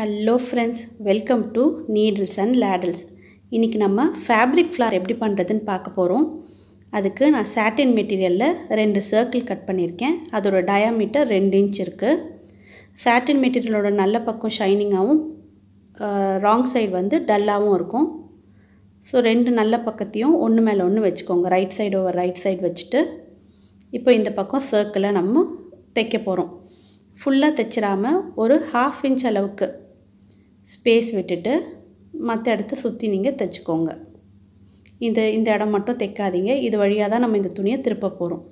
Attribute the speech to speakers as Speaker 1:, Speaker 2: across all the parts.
Speaker 1: hello friends welcome to Needles and Ladles இன்றைக்கி நம்ம fabric flower எப்படி பண்ணுறதுன்னு பார்க்க போகிறோம் அதுக்கு நான் சாட்டின் மெட்டீரியலில் ரெண்டு சர்க்கிள் கட் பண்ணியிருக்கேன் அதோடய டயாமீட்டர் ரெண்டு இன்ச் இருக்குது சாட்டின் மெட்டீரியலோட நல்ல பக்கம் ஷைனிங்காகவும் ராங் சைடு வந்து டல்லாகவும் இருக்கும் ஸோ ரெண்டு நல்ல பக்கத்தையும் ஒன்று மேலே ஒன்று வச்சுக்கோங்க right side over right side வச்சுட்டு இப்போ இந்த பக்கம் சர்க்கிளை நம்ம தைக்க போகிறோம் ஃபுல்லாக தைச்சிடாமல் ஒரு ஹாஃப் இன்ச் அளவுக்கு ஸ்பேஸ் விட்டுட்டு மற்ற இடத்த சுற்றி நீங்கள் தைச்சிக்கோங்க இந்த இந்த இடம் மட்டும் தைக்காதீங்க இது வழியாக தான் நம்ம இந்த துணியை திருப்ப போகிறோம்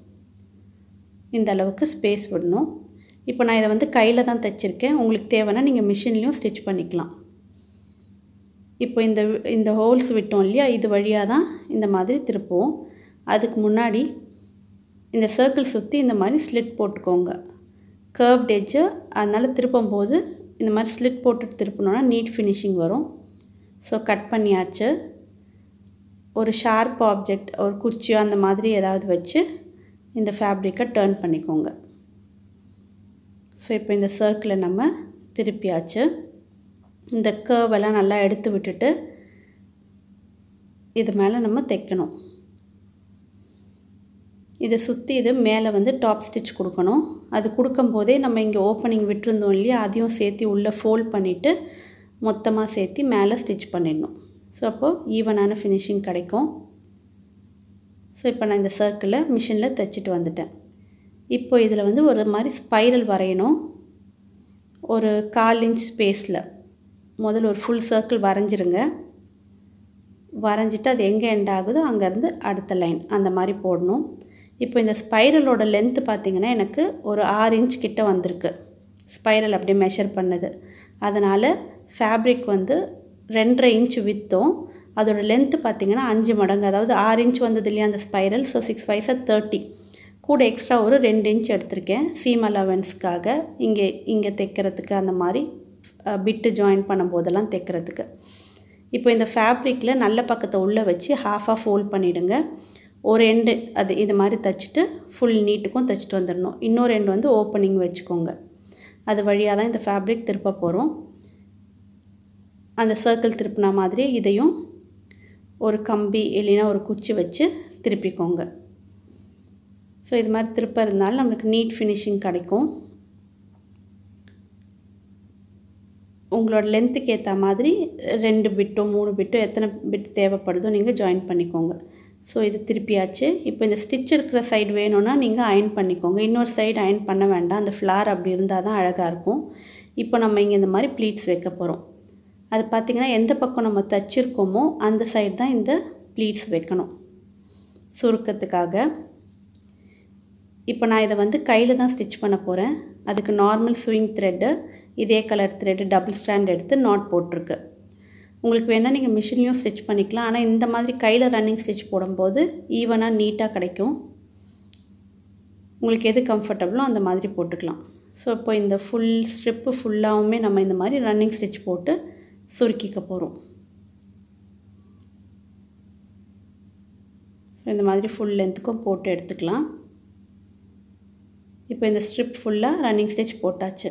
Speaker 1: இந்த அளவுக்கு ஸ்பேஸ் விடணும் இப்போ நான் இதை வந்து கையில் தான் தைச்சிருக்கேன் உங்களுக்கு தேவைன்னா நீங்கள் மிஷின்லேயும் ஸ்டிச் பண்ணிக்கலாம் இப்போ இந்த இந்த ஹோல்ஸ் விட்டோம் இல்லையா இது வழியாக தான் இந்த மாதிரி திருப்புவோம் அதுக்கு முன்னாடி இந்த சர்க்கிள் சுற்றி இந்த மாதிரி ஸ்லிட் போட்டுக்கோங்க கர்வ் அதனால் திருப்பும்போது இந்த மாதிரி ஸ்லிட் போட்டு திருப்பினோன்னா நீட் ஃபினிஷிங் வரும் ஸோ கட் பண்ணியாச்சு ஒரு ஷார்ப் ஆப்ஜெக்ட் ஒரு குச்சியோ அந்த மாதிரி ஏதாவது வச்சு இந்த ஃபேப்ரிக்கை டேர்ன் பண்ணிக்கோங்க ஸோ இப்போ இந்த சர்க்கிளை நம்ம திருப்பியாச்சு இந்த கேர்வெல்லாம் நல்லா எடுத்து விட்டுட்டு இது மேலே நம்ம தைக்கணும் இதை சுற்றி இது மேலே வந்து டாப் ஸ்டிச் கொடுக்கணும் அது கொடுக்கும்போதே நம்ம இங்கே ஓப்பனிங் விட்டுருந்தோம் இல்லையா அதையும் சேர்த்து உள்ளே ஃபோல்ட் பண்ணிவிட்டு மொத்தமாக சேர்த்து மேலே ஸ்டிச் பண்ணிடணும் ஸோ அப்போது ஈவனான ஃபினிஷிங் கிடைக்கும் ஸோ இப்போ நான் இந்த சர்க்கிளை மிஷினில் தைச்சிட்டு வந்துட்டேன் இப்போ இதில் வந்து ஒரு மாதிரி ஸ்பைரல் வரையணும் ஒரு கால் இன்ச் ஸ்பேஸில் முதல்ல ஒரு ஃபுல் சர்க்கிள் வரைஞ்சிருங்க வரைஞ்சிட்டு அது எங்கே எண்ட் ஆகுதோ அங்கேருந்து அடுத்த லைன் அந்த மாதிரி போடணும் இப்போ இந்த ஸ்பைரலோட லென்த்து பார்த்திங்கன்னா எனக்கு ஒரு ஆறு இன்ச் கிட்ட வந்திருக்கு ஸ்பைரல் அப்படியே மெஷர் பண்ணுது அதனால் ஃபேப்ரிக் வந்து ரெண்டரை இன்ச் விற்றும் அதோட லென்த்து பார்த்திங்கன்னா அஞ்சு மடங்கு அதாவது ஆறு இன்ச் வந்தது இல்லையா அந்த ஸ்பைரல் ஸோ சிக்ஸ் ஃபைவ்ஸை தேர்ட்டி கூட எக்ஸ்ட்ரா ஒரு ரெண்டு இன்ச் எடுத்திருக்கேன் சீம் அலவன்ஸ்க்காக இங்கே இங்கே தைக்கிறதுக்கு அந்த மாதிரி பிட்டு ஜாயின் பண்ணும்போதெல்லாம் தைக்கிறதுக்கு இப்போ இந்த ஃபேப்ரிக்கில் நல்ல பக்கத்தை உள்ளே வச்சு ஹாஃபாக ஃபோல்ட் பண்ணிவிடுங்க ஒரு எண்டு அது இது மாதிரி தைச்சிட்டு ஃபுல் நீட்டுக்கும் தைச்சிட்டு வந்துடணும் இன்னொரு எண்டு வந்து ஓப்பனிங் வச்சுக்கோங்க அது வழியாக தான் இந்த ஃபேப்ரிக் திருப்ப போகிறோம் அந்த சர்க்கிள் திருப்பின மாதிரி இதையும் ஒரு கம்பி இல்லைன்னா ஒரு குச்சி வச்சு திருப்பிக்கோங்க ஸோ இது மாதிரி திருப்ப இருந்தாலும் நம்மளுக்கு நீட் ஃபினிஷிங் கிடைக்கும் உங்களோட லென்த்துக்கு ஏற்ற மாதிரி ரெண்டு பிட்டோ மூணு பிட்டோ எத்தனை பிட் தேவைப்படுதோ நீங்கள் ஜாயின் பண்ணிக்கோங்க ஸோ இது திருப்பியாச்சு இப்போ இந்த ஸ்டிச் இருக்கிற சைடு வேணும்னா நீங்கள் அயன் பண்ணிக்கோங்க இன்னொரு சைடு அயன் பண்ண வேண்டாம் அந்த ஃப்ளார் அப்படி இருந்தால் தான் அழகாக இருக்கும் இப்போ நம்ம இங்கே இந்த மாதிரி ப்ளீட்ஸ் வைக்க போகிறோம் அது பார்த்திங்கன்னா எந்த பக்கம் நம்ம தச்சிருக்கோமோ அந்த சைடு தான் இந்த ப்ளீட்ஸ் வைக்கணும் சுருக்கத்துக்காக இப்போ நான் இதை வந்து கையில் தான் ஸ்டிச் பண்ண போகிறேன் அதுக்கு நார்மல் ஸ்விங் த்ரெட்டு இதே கலர் த்ரெட்டு டபுள் ஸ்டாண்ட் எடுத்து நாட் போட்டிருக்கு உங்களுக்கு வேணால் நீங்கள் மிஷின்லேயும் ஸ்டிச் பண்ணிக்கலாம் ஆனால் இந்த மாதிரி கையில் ரன்னிங் ஸ்டிச் போடும்போது ஈவனாக நீட்டாக கிடைக்கும் உங்களுக்கு எது கம்ஃபர்டபுளோ அந்த மாதிரி போட்டுக்கலாம் ஸோ இப்போ இந்த ஃபுல் ஸ்ட்ரிப்பு ஃபுல்லாகவுமே நம்ம இந்த மாதிரி ரன்னிங் ஸ்டிச் போட்டு சுருக்கிக்க போகிறோம் ஸோ இந்த மாதிரி ஃபுல் லென்த்துக்கும் போட்டு எடுத்துக்கலாம் இப்போ இந்த ஸ்ட்ரிப் ஃபுல்லாக ரன்னிங் ஸ்டிச் போட்டாச்சு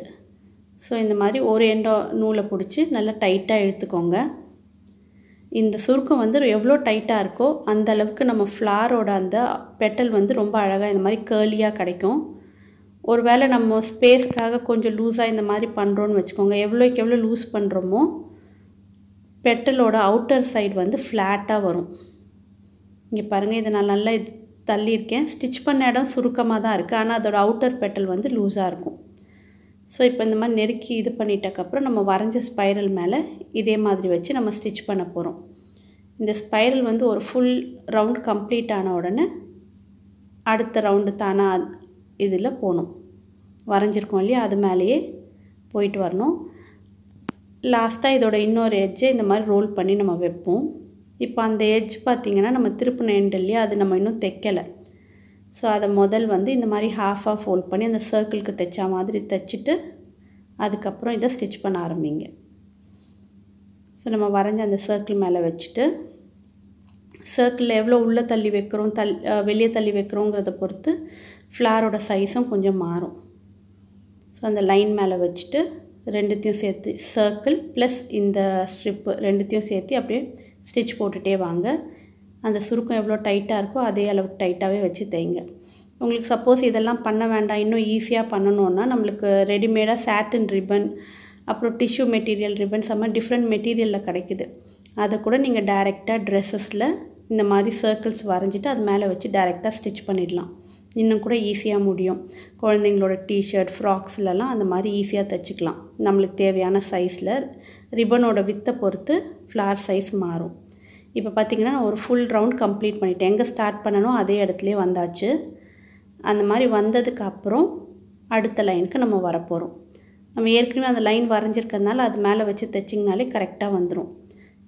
Speaker 1: ஸோ இந்த மாதிரி ஒரு எண்டோ நூலை பிடிச்சி நல்லா டைட்டாக இழுத்துக்கோங்க இந்த சுருக்கம் வந்து எவ்வளோ டைட்டாக இருக்கோ அந்த அளவுக்கு நம்ம ஃப்ளாரோட அந்த பெட்டல் வந்து ரொம்ப அழகாக இந்த மாதிரி கேர்லியாக கிடைக்கும் ஒரு வேளை நம்ம ஸ்பேஸ்க்காக கொஞ்சம் லூஸாக இந்த மாதிரி பண்ணுறோன்னு வச்சுக்கோங்க எவ்வளோக்கு எவ்வளோ லூஸ் பண்ணுறோமோ பெட்டலோட அவுட்டர் சைடு வந்து ஃப்ளாட்டாக வரும் இங்கே பாருங்கள் இதை நான் நல்லா தள்ளியிருக்கேன் ஸ்டிச் பண்ண இடம் சுருக்கமாக தான் இருக்குது ஆனால் அதோடய அவுட்டர் பெட்டல் வந்து லூஸாக இருக்கும் ஸோ இப்போ இந்த மாதிரி நெருக்கி இது பண்ணிட்டக்கப்புறம் நம்ம வரைஞ்ச ஸ்பைரல் மேலே இதே மாதிரி வச்சு நம்ம ஸ்டிச் பண்ண போகிறோம் இந்த ஸ்பைரல் வந்து ஒரு ஃபுல் ரவுண்ட் கம்ப்ளீட் ஆன உடனே அடுத்த ரவுண்டு தானாக இதில் போகணும் வரைஞ்சிருக்கோம் இல்லையா அது மேலேயே போயிட்டு வரணும் லாஸ்ட்டாக இதோட இன்னொரு எட்ஜை இந்த மாதிரி ரோல் பண்ணி நம்ம வைப்போம் இப்போ அந்த எட்ஜ் பார்த்திங்கன்னா நம்ம திருப்பின எண்டு இல்லையா அது நம்ம இன்னும் தைக்கலை ஸோ அதை முதல் வந்து இந்த மாதிரி ஹாஃபாக ஃபோல்ட் பண்ணி அந்த சர்க்கிளுக்கு தைச்சா மாதிரி தைச்சிட்டு அதுக்கப்புறம் இதை ஸ்டிச் பண்ண ஆரம்பிங்க ஸோ நம்ம வரைஞ்சி அந்த சர்க்கிள் மேலே வச்சுட்டு சர்க்கிளில் எவ்வளோ உள்ளே தள்ளி வைக்கிறோம் தள் வெளியே தள்ளி வைக்கிறோங்கிறத பொறுத்து ஃப்ளாரோட சைஸும் கொஞ்சம் மாறும் ஸோ அந்த லைன் மேலே வச்சுட்டு ரெண்டுத்தையும் சேர்த்து சர்க்கிள் ப்ளஸ் இந்த ஸ்ட்ரிப்பு ரெண்டுத்தையும் சேர்த்து அப்படியே ஸ்டிச் போட்டுகிட்டே வாங்க அந்த சுருக்கம் எவ்வளோ டைட்டாக இருக்கோ அதே அளவுக்கு டைட்டாகவே வச்சு தைங்க உங்களுக்கு சப்போஸ் இதெல்லாம் பண்ண வேண்டாம் இன்னும் ஈஸியாக பண்ணணுன்னா நம்மளுக்கு ரெடிமேடாக சாட்டின் ரிப்பன் அப்புறம் டிஷ்யூ மெட்டீரியல் ரிப்பன்ஸ் அது மாதிரி டிஃப்ரெண்ட் மெட்டீரியலில் கிடைக்குது அதை கூட நீங்கள் டைரெக்டாக ட்ரெஸ்ஸஸில் இந்த மாதிரி சர்க்கிள்ஸ் வரைஞ்சிட்டு அது மேலே வச்சு டைரெக்டாக ஸ்டிச் பண்ணிடலாம் இன்னும் கூட ஈஸியாக முடியும் குழந்தைங்களோட டிஷர்ட் ஃப்ராக்ஸ்லலாம் அந்த மாதிரி ஈஸியாக தைச்சிக்கலாம் நம்மளுக்கு தேவையான சைஸில் ரிப்பனோட வித்தை பொறுத்து ஃப்ளார் சைஸ் மாறும் இப்போ பார்த்திங்கன்னா நான் ஒரு ஃபுல் ரவுண்ட் கம்ப்ளீட் பண்ணிட்டேன் எங்கே ஸ்டார்ட் பண்ணணும் அதே இடத்துலேயே வந்தாச்சு அந்த மாதிரி வந்ததுக்கு அப்புறம் அடுத்த லைனுக்கு நம்ம வரப்போகிறோம் நம்ம ஏற்கனவே அந்த லைன் வரைஞ்சிருக்கிறதுனால அது மேலே வச்சு தைச்சிங்கனாலே கரெக்டாக வந்துடும்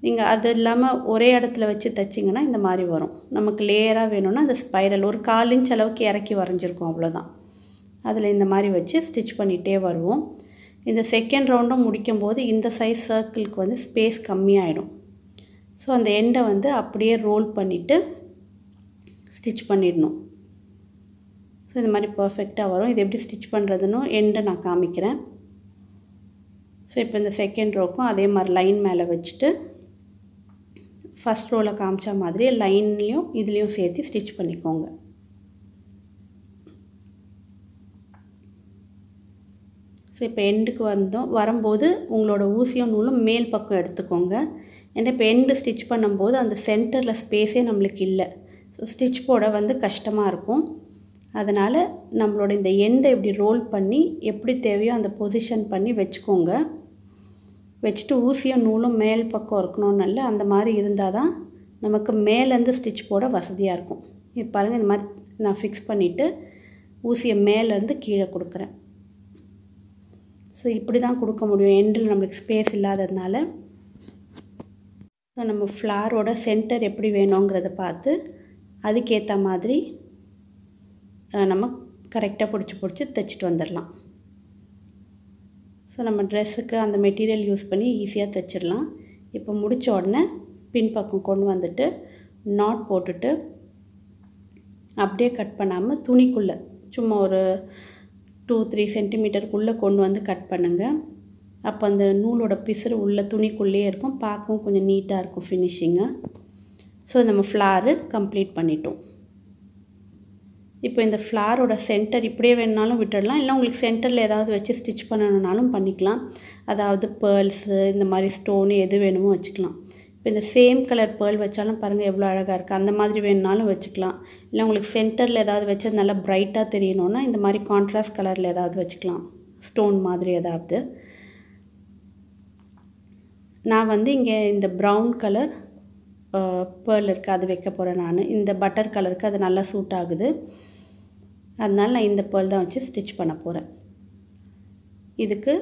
Speaker 1: நீங்கள் அது இல்லாமல் ஒரே இடத்துல வச்சு தைச்சிங்கன்னா இந்த மாதிரி வரும் நமக்கு லேயராக வேணும்னா அந்த ஸ்பைரல் ஒரு கால் இன்ச் அளவுக்கு இறக்கி வரைஞ்சிருக்கோம் அவ்வளோதான் அதில் இந்த மாதிரி வச்சு ஸ்டிச் பண்ணிகிட்டே வருவோம் இந்த செகண்ட் ரவுண்டும் முடிக்கும்போது இந்த சைஸ் சர்க்கிளுக்கு வந்து ஸ்பேஸ் கம்மியாயிடும் ஸோ அந்த எண்டை வந்து அப்படியே ரோல் பண்ணிவிட்டு ஸ்டிச் பண்ணிடணும் ஸோ இந்த மாதிரி பர்ஃபெக்டாக வரும் இது எப்படி ஸ்டிச் பண்ணுறதுன்னு எண்டை நான் காமிக்கிறேன் ஸோ இப்போ இந்த செகண்ட் ரோக்கும் அதே மாதிரி லைன் மேலே வச்சுட்டு ஃபஸ்ட் ரோவில் காமிச்ச மாதிரி லைன்லேயும் இதுலேயும் சேர்த்து ஸ்டிச் பண்ணிக்கோங்க ஸோ இப்போ எண்டுக்கு வந்தோம் வரும்போது உங்களோட ஊசியும் நூலும் மேல் பக்கம் எடுத்துக்கோங்க ஏன்னா இப்போ எண்டு ஸ்டிச் பண்ணும்போது அந்த சென்டரில் ஸ்பேஸே நம்மளுக்கு இல்லை ஸோ ஸ்டிச் போட வந்து கஷ்டமாக இருக்கும் அதனால் நம்மளோட இந்த எண்டை இப்படி ரோல் பண்ணி எப்படி தேவையோ அந்த பொசிஷன் பண்ணி வச்சுக்கோங்க வச்சுட்டு ஊசியும் நூலும் மேல் பக்கம் இருக்கணும்னு அந்த மாதிரி இருந்தால் தான் நமக்கு மேலேருந்து ஸ்டிச் போட வசதியாக இருக்கும் இப்போ பாருங்கள் இந்த மாதிரி நான் ஃபிக்ஸ் பண்ணிவிட்டு ஊசியை மேலேருந்து கீழே கொடுக்குறேன் ஸோ இப்படி தான் கொடுக்க முடியும் எண்டில் நம்மளுக்கு ஸ்பேஸ் இல்லாததுனால ஸோ நம்ம ஃப்ளாரோட சென்டர் எப்படி வேணுங்கிறத பார்த்து அதுக்கேற்ற மாதிரி நம்ம கரெக்டாக பிடிச்சி பிடிச்சி தைச்சிட்டு வந்துடலாம் ஸோ நம்ம ட்ரெஸ்ஸுக்கு அந்த மெட்டீரியல் யூஸ் பண்ணி ஈஸியாக தைச்சிடலாம் இப்போ முடித்த உடனே பின்பக்கம் கொண்டு வந்துட்டு நாட் போட்டுட்டு அப்படியே கட் பண்ணாமல் துணிக்குள்ளே சும்மா ஒரு டூ த்ரீ சென்டிமீட்டருக்குள்ளே கொண்டு வந்து கட் பண்ணுங்கள் அப்போ அந்த நூலோட பிசுறு உள்ள துணிக்குள்ளேயே இருக்கும் பார்க்கவும் கொஞ்சம் நீட்டாக இருக்கும் ஃபினிஷிங்கு ஸோ நம்ம ஃப்ளாரு கம்ப்ளீட் பண்ணிட்டோம் இப்போ இந்த ஃப்ளாரோட சென்டர் இப்படியே வேணுனாலும் விட்டுடலாம் இல்லை உங்களுக்கு சென்டரில் ஏதாவது வச்சு ஸ்டிச் பண்ணணுன்னாலும் பண்ணிக்கலாம் அதாவது பேர்ல்ஸு இந்த மாதிரி ஸ்டோனு எது வேணுமோ வச்சுக்கலாம் இப்போ இந்த சேம் கலர் பேர்ல் வச்சாலும் பாருங்கள் எவ்வளோ அழகாக இருக்குது அந்த மாதிரி வேணுனாலும் வச்சுக்கலாம் இல்லை உங்களுக்கு சென்டரில் ஏதாவது வச்சு நல்லா பிரைட்டாக தெரியணுன்னா இந்த மாதிரி கான்ட்ராஸ்ட் கலரில் ஏதாவது வச்சுக்கலாம் ஸ்டோன் மாதிரி ஏதாவது நான் வந்து இங்கே இந்த ப்ரௌன் கலர் பேர்ல் இருக்குது அது வைக்க போகிறேன் நான் இந்த பட்டர் கலருக்கு அது நல்லா சூட் ஆகுது அதனால் நான் இந்த பேர்ல் தான் வச்சு ஸ்டிச் பண்ண போகிறேன் இதுக்கு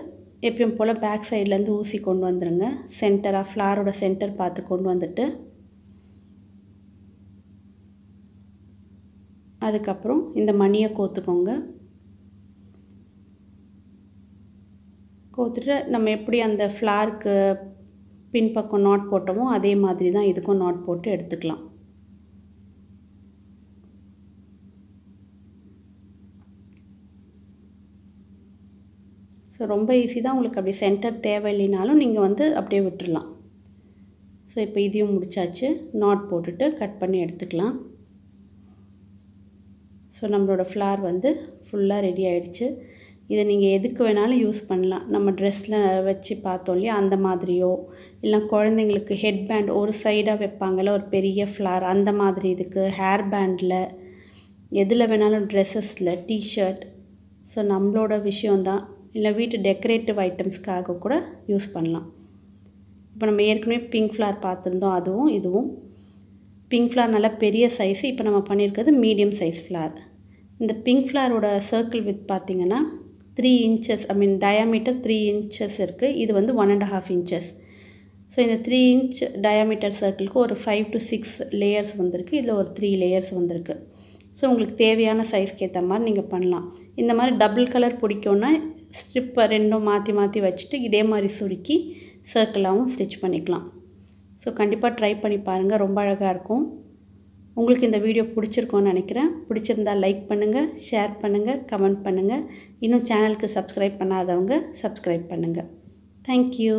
Speaker 1: எப்பயும் போல் பேக் சைட்லேருந்து ஊசி கொண்டு வந்துடுங்க சென்டராக ஃப்ளாரோட சென்டர் பார்த்து கொண்டு வந்துட்டு அதுக்கப்புறம் இந்த மணியை கோத்துக்கோங்க கோத்துட்டு நம்ம எப்படி அந்த ஃப்ளாருக்கு பின்பக்கம் நாட் போட்டோமோ அதே மாதிரி தான் இதுக்கும் நாட் போட்டு எடுத்துக்கலாம் ஸோ ரொம்ப ஈஸி தான் உங்களுக்கு அப்படி சென்டர் தேவையில்லைனாலும் நீங்கள் வந்து அப்படியே விட்டுடலாம் ஸோ இப்போ இதையும் முடித்தாச்சு நாட் போட்டுட்டு கட் பண்ணி எடுத்துக்கலாம் ஸோ நம்மளோட ஃப்ளார் வந்து ஃபுல்லாக ரெடி ஆகிடுச்சு இதை நீங்கள் எதுக்கு வேணாலும் யூஸ் பண்ணலாம் நம்ம ட்ரெஸ்ஸில் வச்சு பார்த்தோம் இல்லையா அந்த மாதிரியோ இல்லை குழந்தைங்களுக்கு ஹெட் பேண்ட் ஒரு சைடாக வைப்பாங்கள்ல ஒரு பெரிய ஃப்ளார் அந்த மாதிரி இதுக்கு ஹேர் பேண்டில் எதில் வேணாலும் ட்ரெஸ்ஸஸில் டிஷர்ட் ஸோ நம்மளோட விஷயந்தான் இல்லை வீட்டு டெக்கரேட்டிவ் ஐட்டம்ஸ்க்காக கூட யூஸ் பண்ணலாம் இப்போ நம்ம ஏற்கனவே பிங்க் ஃப்ளார் பார்த்துருந்தோம் அதுவும் இதுவும் பிங்க் ஃப்ளார் நல்லா பெரிய சைஸு இப்போ நம்ம பண்ணியிருக்கிறது மீடியம் சைஸ் ஃப்ளார் இந்த பிங்க் ஃப்ளாரோட சர்க்கிள் வித் பார்த்திங்கன்னா three inches I mean diameter three inches இருக்குது இது வந்து one and half inches so இந்த த்ரீ இன்ச் டயாமீட்டர் சர்க்கிளுக்கு ஒரு ஃபைவ் டு சிக்ஸ் லேயர்ஸ் வந்திருக்கு இதில் ஒரு த்ரீ லேயர்ஸ் வந்திருக்கு ஸோ உங்களுக்கு தேவையான சைஸ்க்கு ஏற்ற மாதிரி நீங்கள் பண்ணலாம் இந்த மாதிரி டபுள் கலர் பிடிக்கோன்னா ஸ்ட்ரிப்பை ரெண்டும் மாற்றி மாற்றி வச்சுட்டு இதே மாதிரி சுருக்கி சர்க்கிளாகவும் ஸ்டிச் பண்ணிக்கலாம் ஸோ கண்டிப்பாக ட்ரை பண்ணி பாருங்கள் ரொம்ப அழகாக இருக்கும் உங்களுக்கு இந்த வீடியோ பிடிச்சிருக்கோன்னு நினைக்கிறேன் பிடிச்சிருந்தால் லைக் பண்ணுங்கள் ஷேர் பண்ணுங்கள் கமெண்ட் பண்ணுங்கள் இன்னும் சேனலுக்கு சப்ஸ்கிரைப் பண்ணாதவங்க சப்ஸ்கிரைப் பண்ணுங்கள் தேங்க்யூ